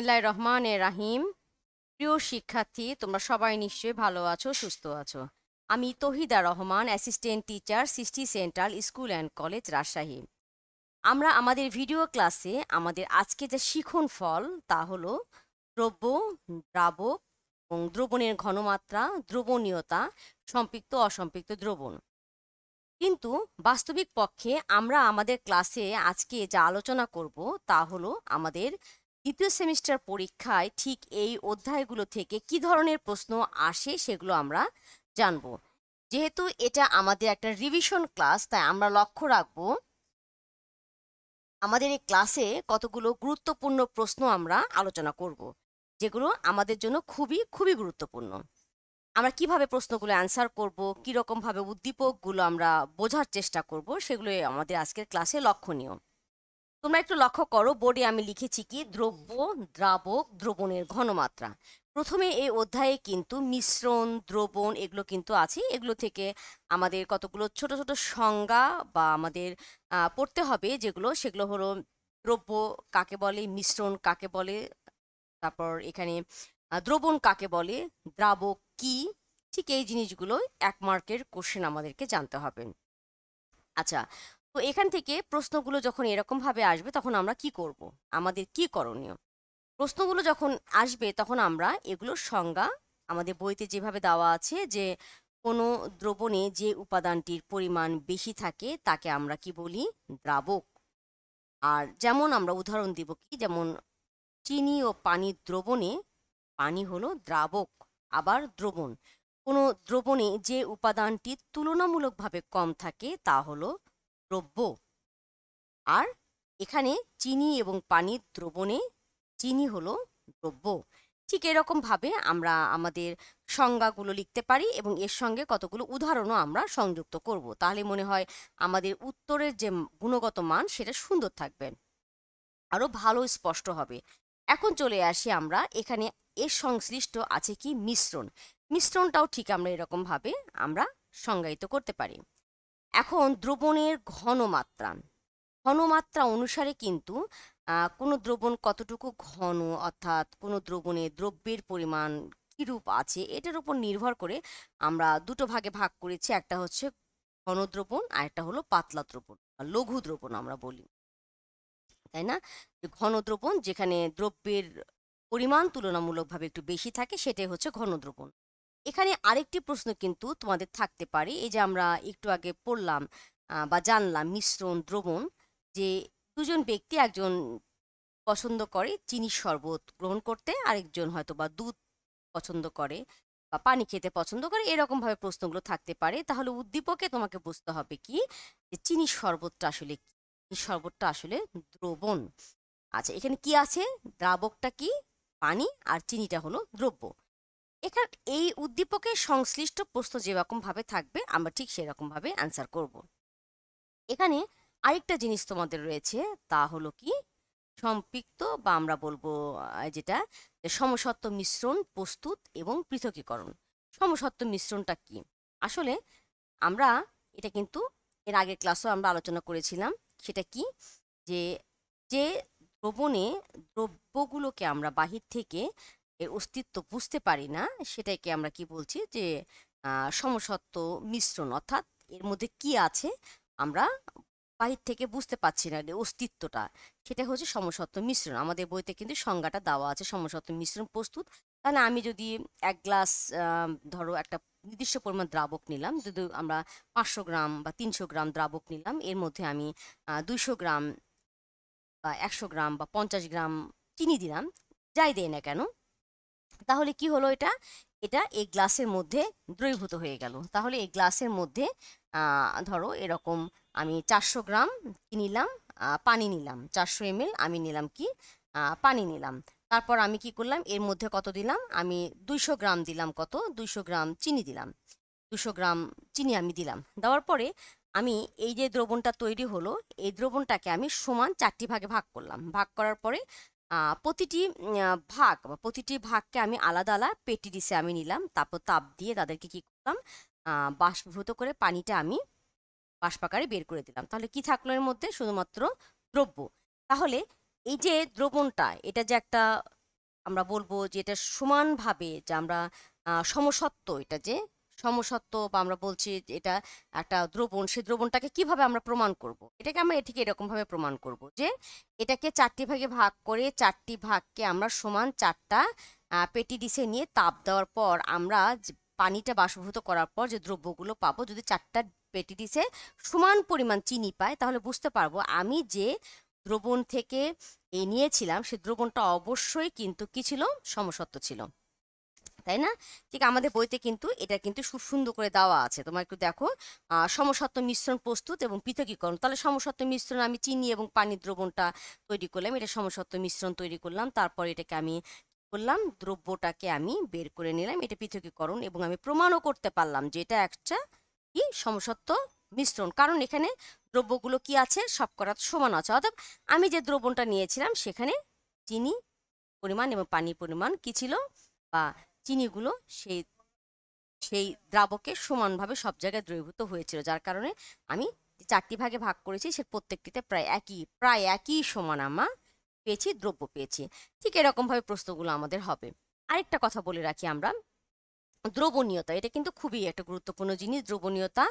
বিসমিল্লাহ রহমান এ রাহিম প্রিয় শিক্ষার্থী তোমরা সবাই নিশ্চয়ই ভালো আছো সুস্থ আছো আমি Tahida Rahman assistant teacher Srishti central school and college Rajshahi আমরা আমাদের ভিডিও ক্লাসে আমাদের আজকে যে শিখন ফল তা হলো দ্রব্য দ্রাবক এবং দ্রবণের ঘনমাত্রা দ্রবণীয়তা সম্পৃক্ত অসম্পৃক্ত দ্রবণ কিন্তু বাস্তবিক পক্ষে আমরা আমাদের ক্লাসে আজকে যা আলোচনা করব তা হলো আমাদের দ্বিতীয় সেমিস্টার পরীক্ষায় ঠিক এই অধ্যায়গুলো থেকে কি ধরনের প্রশ্ন আসে সেগুলো আমরা জানব যেহেতু এটা আমাদের একটা রিভিশন ক্লাস তাই আমরা লক্ষ্য রাখব আমাদের এই ক্লাসে কতগুলো গুরুত্বপূর্ণ প্রশ্ন আমরা আলোচনা করব যেগুলো আমাদের জন্য খুবই খুবই গুরুত্বপূর্ণ আমরা কিভাবে প্রশ্নগুলো অ্যান্সার করব কীরকমভাবে উদ্দীপকগুলো আমরা বোঝার চেষ্টা করব সেগুলো আমাদের আজকের ক্লাসে লক্ষণীয় তোমরা একটু লক্ষ্য করো বোর্ডে আমি লিখেছি কি দ্রব্য দ্রাবক দ্রবণের ঘনমাত্রা প্রথমে এই অধ্যায়ে কিন্তু মিশ্রণ দ্রবণ এগুলো কিন্তু আছে এগুলো থেকে আমাদের কতগুলো ছোট ছোট সংজ্ঞা বা আমাদের পড়তে হবে যেগুলো সেগুলো হলো দ্রব্য কাকে বলে মিশ্রণ কাকে বলে তারপর এখানে দ্রবণ কাকে বলে দ্রাবক কি ঠিক এই জিনিসগুলো এক মার্কের কোশ্চেন আমাদেরকে জানতে হবে আচ্ছা তো এখান থেকে প্রশ্নগুলো যখন এরকমভাবে আসবে তখন আমরা কি করব আমাদের কি করণীয় প্রশ্নগুলো যখন আসবে তখন আমরা এগুলোর সংজ্ঞা আমাদের বইতে যেভাবে দেওয়া আছে যে কোনো দ্রবণে যে উপাদানটির পরিমাণ বেশি থাকে তাকে আমরা কি বলি দ্রাবক আর যেমন আমরা উদাহরণ দিব কি যেমন চিনি ও পানি দ্রবণে পানি হলো দ্রাবক আবার দ্রবণ কোনো দ্রবণে যে উপাদানটি তুলনামূলকভাবে কম থাকে তা হলো দ্রব্য আর এখানে চিনি এবং পানির দ্রবণে চিনি হলো দ্রব্য ঠিক এরকমভাবে আমরা আমাদের সংজ্ঞাগুলো লিখতে পারি এবং এর সঙ্গে কতগুলো উদাহরণও আমরা সংযুক্ত করব তাহলে মনে হয় আমাদের উত্তরের যে গুণগত মান সেটা সুন্দর থাকবে আরও ভালো স্পষ্ট হবে এখন চলে আসি আমরা এখানে এর সংশ্লিষ্ট আছে কি মিশ্রণ মিশ্রণটাও ঠিক আমরা এরকমভাবে আমরা সংজ্ঞায়িত করতে পারি এখন দ্রবণের ঘনমাত্রা ঘনমাত্রা অনুসারে কিন্তু কোনো দ্রবণ কতটুকু ঘন অর্থাৎ কোনো দ্রবণে দ্রব্যের পরিমাণ কীরূপ আছে এটার উপর নির্ভর করে আমরা দুটো ভাগে ভাগ করেছি একটা হচ্ছে ঘন দ্রবণ আর একটা হলো পাতলা দ্রবণ বা লঘু দ্রবণ আমরা বলি তাই না ঘন দ্রবণ যেখানে দ্রব্যের পরিমাণ তুলনামূলকভাবে একটু বেশি থাকে সেটাই হচ্ছে ঘন দ্রবণ এখানে আরেকটি প্রশ্ন কিন্তু তোমাদের থাকতে পারে এই যে আমরা একটু আগে পড়লাম বা জানলাম মিশ্রণ দ্রবণ যে দুজন ব্যক্তি একজন পছন্দ করে চিনির শরবত গ্রহণ করতে আরেকজন হয়তো বা দুধ পছন্দ করে বা পানি খেতে পছন্দ করে এরকমভাবে প্রশ্নগুলো থাকতে পারে তাহলে উদ্দীপকে তোমাকে বুঝতে হবে কি যে চিনির শরবতটা আসলে কি শরবতটা আসলে দ্রবণ আচ্ছা এখানে কি আছে দ্রাবকটা কি পানি আর চিনিটা হলো দ্রব্য এখানে এই উদ্দীপকের সংশ্লিষ্ট প্রশ্ন যেরকমভাবে থাকবে আমরা ঠিক সেরকমভাবে অ্যান্সার করব এখানে আরেকটা জিনিস তোমাদের রয়েছে তা হলো কি সম্পৃক্ত বা আমরা বলবো যেটা সমসত্ব মিশ্রণ প্রস্তুত এবং পৃথকীকরণ সমসত্ব মিশ্রণটা কি আসলে আমরা এটা কিন্তু এর আগের ক্লাসেও আমরা আলোচনা করেছিলাম সেটা কি যে যে দ্রবণে দ্রব্যগুলোকে আমরা বাহির থেকে এর অস্তিত্ব বুঝতে পারি না সেটাকে আমরা কি বলছি যে সমসত্ব মিশ্রণ অর্থাৎ এর মধ্যে কি আছে আমরা বাহির থেকে বুঝতে পারছি না অস্তিত্বটা সেটা হচ্ছে সমসত্ব মিশ্রণ আমাদের বইতে কিন্তু সংজ্ঞাটা দেওয়া আছে সমসত্ব মিশ্রণ প্রস্তুত তাহলে আমি যদি এক গ্লাস ধরো একটা নির্দিষ্ট পরিমাণ দ্রাবক নিলাম যদি আমরা পাঁচশো গ্রাম বা তিনশো গ্রাম দ্রাবক নিলাম এর মধ্যে আমি দুইশো গ্রাম বা একশো গ্রাম বা পঞ্চাশ গ্রাম চিনি দিলাম যাই দেয় না কেন তাহলে কি হলো এটা এটা এই গ্লাসের মধ্যে দ্রবীভূত হয়ে গেল তাহলে এই গ্লাসের মধ্যে ধরো এরকম আমি চারশো গ্রাম কি নিলাম পানি নিলাম চারশো এমএল আমি নিলাম কি পানি নিলাম তারপর আমি কি করলাম এর মধ্যে কত দিলাম আমি দুইশো গ্রাম দিলাম কত দুইশো গ্রাম চিনি দিলাম দুশো গ্রাম চিনি আমি দিলাম দেওয়ার পরে আমি এই যে দ্রবণটা তৈরি হলো এই দ্রবণটাকে আমি সমান চারটি ভাগে ভাগ করলাম ভাগ করার পরে প্রতিটি ভাগ বা প্রতিটি ভাগকে আমি আলাদা আলাদা পেটি ডিসে আমি নিলাম তারপর তাপ দিয়ে তাদেরকে কী করলাম বাষ্পভূত করে পানিটা আমি বাষ্পাকারে বের করে দিলাম তাহলে কি থাকলো এর মধ্যে শুধুমাত্র দ্রব্য তাহলে এই যে দ্রবণটা এটা যে একটা আমরা বলবো যে এটা সমানভাবে যে আমরা সমসত্ত্ব এটা যে সমসত্ব বা আমরা বলছি এটা একটা দ্রবণ সেই দ্রবণটাকে কিভাবে আমরা প্রমাণ করব। এটাকে আমরা এটিকে এরকমভাবে প্রমাণ করব যে এটাকে চারটি ভাগে ভাগ করে চারটি ভাগকে আমরা সমান চারটা পেটি ডিসে নিয়ে তাপ দেওয়ার পর আমরা পানিটা বাষ্পভূত করার পর যে দ্রব্যগুলো পাবো যদি চারটা পেটি ডিসে সমান পরিমাণ চিনি পাই তাহলে বুঝতে পারবো আমি যে দ্রবণ থেকে এ নিয়েছিলাম সে দ্রবণটা অবশ্যই কিন্তু কি ছিল সমসত্ব ছিল তাই না ঠিক আমাদের বইতে কিন্তু এটা কিন্তু খুব সুন্দর করে দেওয়া আছে তোমার একটু দেখো সমসত্ব মিশ্রণ প্রস্তুত এবং পৃথকীকরণ তাহলে সমসত্ব মিশ্রণ আমি চিনি এবং পানি দ্রবণটা তৈরি করলাম এটা সমসত্ব মিশ্রণ তৈরি করলাম তারপর এটাকে আমি করলাম দ্রব্যটাকে আমি বের করে নিলাম এটা পৃথকীকরণ এবং আমি প্রমাণও করতে পারলাম যে এটা একটা কি সমসত্ব মিশ্রণ কারণ এখানে দ্রব্যগুলো কি আছে সবকটা সমান আছে অর্থাৎ আমি যে দ্রবণটা নিয়েছিলাম সেখানে চিনি পরিমাণ এবং পানির পরিমাণ কি ছিল বা চিনিগুলো সেই সেই দ্রাবকে সমানভাবে সব জায়গায় দ্রবীভূত হয়েছিল যার কারণে আমি চারটি ভাগে ভাগ করেছি সে প্রত্যেকটিতে প্রায় একই প্রায় একই সমান আমার পেয়েছি দ্রব্য পেয়েছি ঠিক এরকমভাবে প্রশ্নগুলো আমাদের হবে আরেকটা কথা বলে রাখি আমরা দ্রবণীয়তা এটা কিন্তু খুবই একটা গুরুত্বপূর্ণ জিনিস দ্রবণীয়তা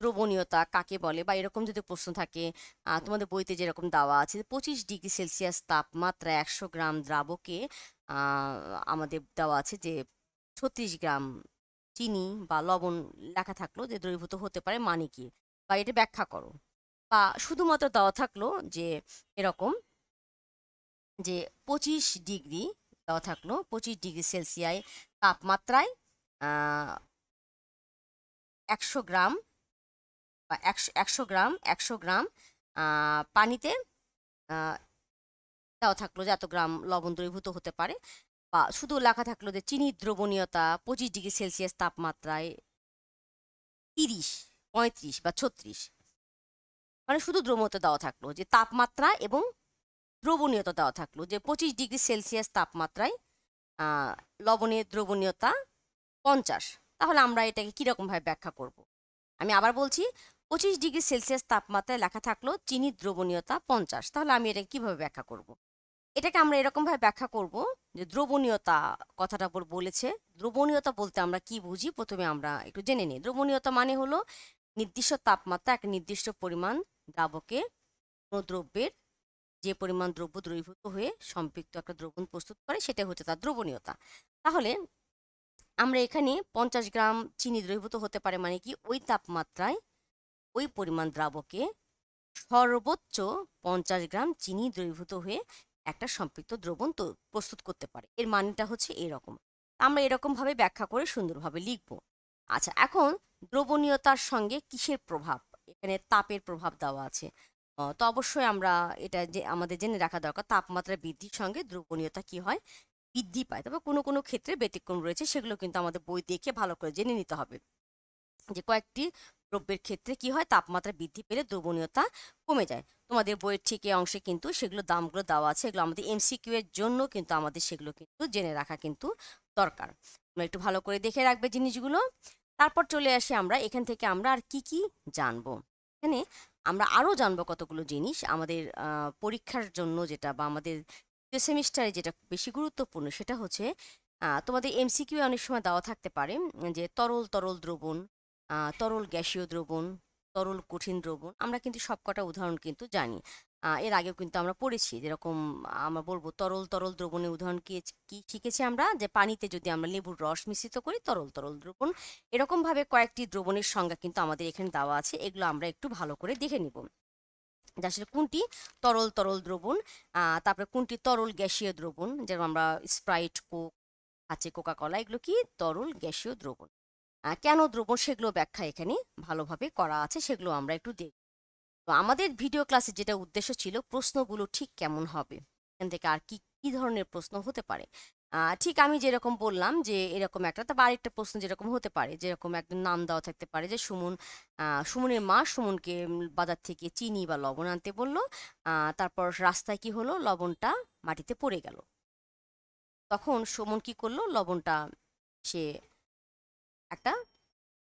দ্রবণীয়তা কাকে বলে বা এরকম যদি প্রশ্ন থাকে তোমাদের বইতে যেরকম দেওয়া আছে পঁচিশ ডিগ্রি সেলসিয়াস তাপমাত্রা একশো গ্রাম দ্রাবকে আমাদের দেওয়া আছে যে ছত্রিশ গ্রাম চিনি বা লবণ লেখা থাকলো যে দ্রবীভূত হতে পারে মানে কি বা এটা ব্যাখ্যা করো বা শুধুমাত্র দেওয়া থাকলো যে এরকম যে পঁচিশ ডিগ্রি দেওয়া থাকলো পঁচিশ ডিগ্রি সেলসিয়ায় তাপমাত্রায় একশো গ্রাম একশো গ্রাম একশো গ্রাম পানিতে দেওয়া থাকলো যে এত গ্রাম লবণ দ্রীভূত হতে পারে বা শুধু লেখা থাকলো যে চিনির দ্রবণীয়তা পঁচিশ ডিগ্রি সেলসিয়াস তাপমাত্রায় তিরিশ পঁয়ত্রিশ বা ছত্রিশ মানে শুধু দ্রবণীয়তা দেওয়া থাকলো যে তাপমাত্রা এবং দ্রবণীয়তা দেওয়া থাকলো যে পঁচিশ ডিগ্রি সেলসিয়াস তাপমাত্রায় লবণের দ্রবণীয়তা পঞ্চাশ তাহলে আমরা এটাকে কীরকমভাবে ব্যাখ্যা করব আমি আবার বলছি পঁচিশ ডিগ্রি সেলসিয়াস তাপমাত্রায় লেখা থাকলো চিনির দ্রবণীয়তা পঞ্চাশ তাহলে আমি এটা কিভাবে ব্যাখ্যা করব। এটাকে আমরা এরকমভাবে ব্যাখ্যা করব যে দ্রবণীয়তা কথাটা বলেছে দ্রবণীয়তা বলতে আমরা কি বুঝি প্রথমে আমরা একটু জেনে নিই দ্রবণীয়তা মানে হলো নির্দিষ্ট তাপমাত্রা এক নির্দিষ্ট পরিমাণ দ্রাবকে কোনো দ্রব্যের যে পরিমাণ দ্রব্য দ্রবীভূত হয়ে সম্পৃক্ত একটা দ্রবণ প্রস্তুত করে সেটা হচ্ছে তার দ্রবণীয়তা তাহলে আমরা এখানে পঞ্চাশ গ্রাম চিনি দ্রবীভূত হতে পারে মানে কি ওই তাপমাত্রায় ওই পরিমাণ দ্রাবকে সর্বোচ্চ পঞ্চাশ গ্রাম চিনি দ্রবীভূত হয়ে একটা সম্পৃক্ত দ্রবণ প্রস্তুত করতে পারে এর মানেটা হচ্ছে এরকম আমরা এরকমভাবে ব্যাখ্যা করে সুন্দরভাবে লিখব আচ্ছা এখন দ্রবণীয়তার সঙ্গে কিসের প্রভাব এখানে তাপের প্রভাব দেওয়া আছে তো অবশ্যই আমরা এটা যে আমাদের জেনে রাখা দরকার তাপমাত্রা বৃদ্ধির সঙ্গে দ্রবণীয়তা কি হয় বৃদ্ধি পায় তবে কোনো কোনো ক্ষেত্রে ব্যতিক্রম রয়েছে সেগুলো কিন্তু আমাদের বই দেখে ভালো করে জেনে নিতে হবে যে কয়েকটি দ্রব্যের ক্ষেত্রে কি হয় তাপমাত্রা বৃদ্ধি পেলে দ্রবণীয়তা কমে যায় তোমাদের বইয়ের ঠিক এই অংশে কিন্তু সেগুলো দামগুলো দেওয়া আছে এগুলো আমাদের এমসিকিউ এর জন্য কিন্তু আমাদের সেগুলো কিন্তু জেনে রাখা কিন্তু দরকার তোমরা একটু ভালো করে দেখে রাখবে জিনিসগুলো তারপর চলে আসি আমরা এখান থেকে আমরা আর কি কি জানবো এখানে আমরা আরও জানবো কতগুলো জিনিস আমাদের পরীক্ষার জন্য যেটা বা আমাদের তৃতীয় সেমিস্টারে যেটা বেশি গুরুত্বপূর্ণ সেটা হচ্ছে তোমাদের এমসিকিউ অনেক সময় দেওয়া থাকতে পারে যে তরল তরল দ্রবণ তরল গ্যাসীয় দ্রবণ তরল কঠিন দ্রবণ আমরা কিন্তু সবকটা উদাহরণ কিন্তু জানি এর আগেও কিন্তু আমরা পড়েছি যেরকম আমরা বলবো তরল তরল দ্রবণের উদাহরণ কি কি শিখেছি আমরা যে পানিতে যদি আমরা লেবুর রস মিশ্রিত করি তরল তরল দ্রবণ এরকমভাবে কয়েকটি দ্রবণের সংজ্ঞা কিন্তু আমাদের এখানে দেওয়া আছে এগুলো আমরা একটু ভালো করে দেখে নিব আসলে কোনটি তরল তরল দ্রবণ তারপরে কোনটি তরল গ্যাসীয় দ্রবণ যেরকম আমরা স্প্রাইট কোক আছে কোকা কলা এগুলো কি তরল গ্যাসীয় দ্রবণ কেন দ্রবণ সেগুলো ব্যাখ্যা এখানে ভালোভাবে করা আছে সেগুলো আমরা একটু দেখি তো আমাদের ভিডিও ক্লাসে যেটা উদ্দেশ্য ছিল প্রশ্নগুলো ঠিক কেমন হবে এখান থেকে আর কি কি ধরনের প্রশ্ন হতে পারে ঠিক আমি যেরকম বললাম যে এরকম একটা তারপর আরেকটা প্রশ্ন যেরকম হতে পারে যেরকম একদম নাম দেওয়া থাকতে পারে যে সুমন সুমনের মা সুমনকে বাজার থেকে চিনি বা লবণ আনতে বললো তারপর রাস্তায় কি হলো লবণটা মাটিতে পড়ে গেল তখন সুমন কি করলো লবণটা সে একটা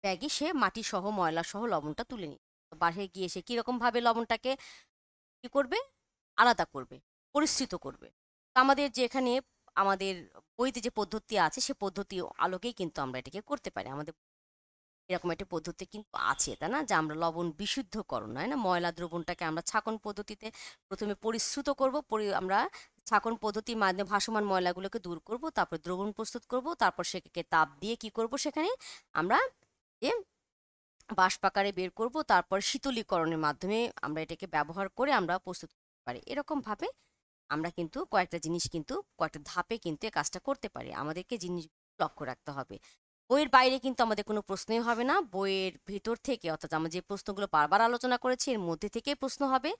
ব্যাগে সে মাটি সহ ময়লা সহ লবণটা তুলে নিল বাসায় গিয়ে সে কীরকমভাবে লবণটাকে কী করবে আলাদা করবে পরিশ্রিত করবে তো আমাদের যে এখানে আমাদের বইতে যে পদ্ধতি আছে সে পদ্ধতি আলোকেই কিন্তু আমরা এটাকে করতে পারি আমাদের এরকম একটা পদ্ধতি কিন্তু আছে তাই না যে আমরা লবণ বিশুদ্ধকরণ হয় না ময়লা দ্রবণটাকে আমরা ছাকন পদ্ধতিতে প্রথমে পরিশ্রুত করবো পরি আমরা ছাকন পদ্ধতির মাধ্যমে ভাসমান ময়লাগুলোকে দূর করব তারপর দ্রবণ প্রস্তুত করব তারপর সেটাকে তাপ দিয়ে কি করব সেখানে আমরা যে বাষ্পাকারে বের করব তারপর শীতলীকরণের মাধ্যমে আমরা এটাকে ব্যবহার করে আমরা প্রস্তুত করতে পারি এরকমভাবে আমরা কিন্তু কয়েকটা জিনিস কিন্তু কয়েকটা ধাপে কিন্তু এই কাজটা করতে পারি আমাদেরকে জিনিস লক্ষ্য রাখতে হবে বইয়ের বাইরে কিন্তু আমাদের কোনো প্রশ্নই হবে না বইয়ের ভেতর থেকে অর্থাৎ আমরা যে প্রশ্নগুলো বারবার আলোচনা করেছি এর মধ্যে থেকে প্রশ্ন হবে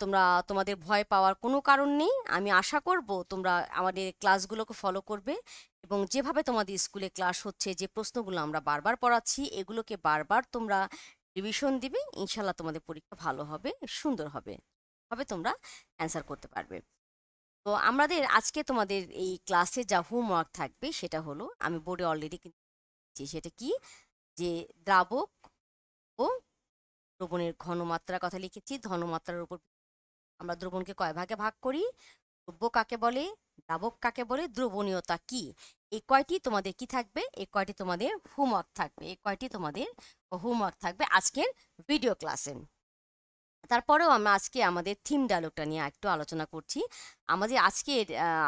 তোমরা তোমাদের ভয় পাওয়ার কোনো কারণ নেই আমি আশা করব তোমরা আমাদের ক্লাসগুলোকে ফলো করবে এবং যেভাবে তোমাদের স্কুলে ক্লাস হচ্ছে যে প্রশ্নগুলো আমরা বারবার পড়াচ্ছি এগুলোকে বারবার তোমরা রিভিশন দিবে ইনশাল্লাহ তোমাদের পরীক্ষা ভালো হবে সুন্দর হবে হবে তোমরা অ্যান্সার করতে পারবে তো আমাদের আজকে তোমাদের এই ক্লাসে যা হোমওয়ার্ক থাকবে সেটা হলো আমি বোর্ডে অলরেডি কিন্তু সেটা কি যে দ্রাবক ও দ্রবণের ঘনমাত্রার কথা লিখেছি ঘনমাত্রার উপর আমরা দ্রবণকে কয় ভাগে ভাগ করি দ্রব্য কাকে বলে দ্রাবক কাকে বলে দ্রবণীয়তা কি এই কয়টি তোমাদের কি থাকবে এই কয়টি তোমাদের হোমওয়ার্ক থাকবে এই কয়টি তোমাদের হোমওয়ার্ক থাকবে আজকের ভিডিও ক্লাসে তারপরেও আমরা আজকে আমাদের থিম ডায়লগটা নিয়ে একটু আলোচনা করছি আমাদের আজকের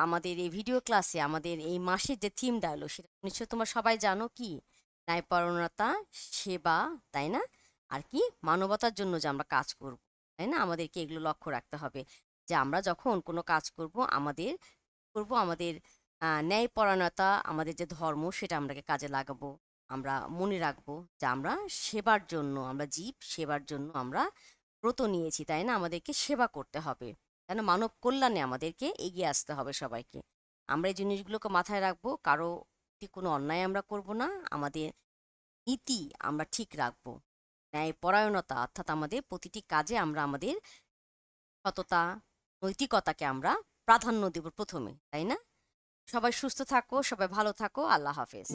আমাদের এই ভিডিও ক্লাসে আমাদের এই মাসের যে থিম ডায়লগ সেটা নিশ্চয় তোমরা সবাই জানো কি ন্যায়পরণতা সেবা তাই না আর কি মানবতার জন্য যে আমরা কাজ করব তাই না আমাদেরকে এগুলো লক্ষ্য রাখতে হবে যে আমরা যখন কোনো কাজ করব আমাদের করব আমাদের ন্যায়পরায়ণতা আমাদের যে ধর্ম সেটা আমরাকে কাজে লাগাবো আমরা মনে রাখবো যে আমরা সেবার জন্য আমরা জীব সেবার জন্য আমরা ব্রত নিয়েছি তাই না আমাদেরকে সেবা করতে হবে কেন মানব কল্যাণে আমাদেরকে এগিয়ে আসতে হবে সবাইকে আমরা এই জিনিসগুলোকে মাথায় রাখবো কারো কোনো অন্যায় আমরা করব না আমাদের নীতি আমরা ঠিক রাখবো ন্যায়পরায়ণতা অর্থাৎ আমাদের প্রতিটি কাজে আমরা আমাদের সততা নৈতিকতাকে আমরা প্রাধান্য দেব প্রথমে তাই না সবাই সুস্থ থাকো সবাই ভালো থাকো আল্লাহ হাফেজ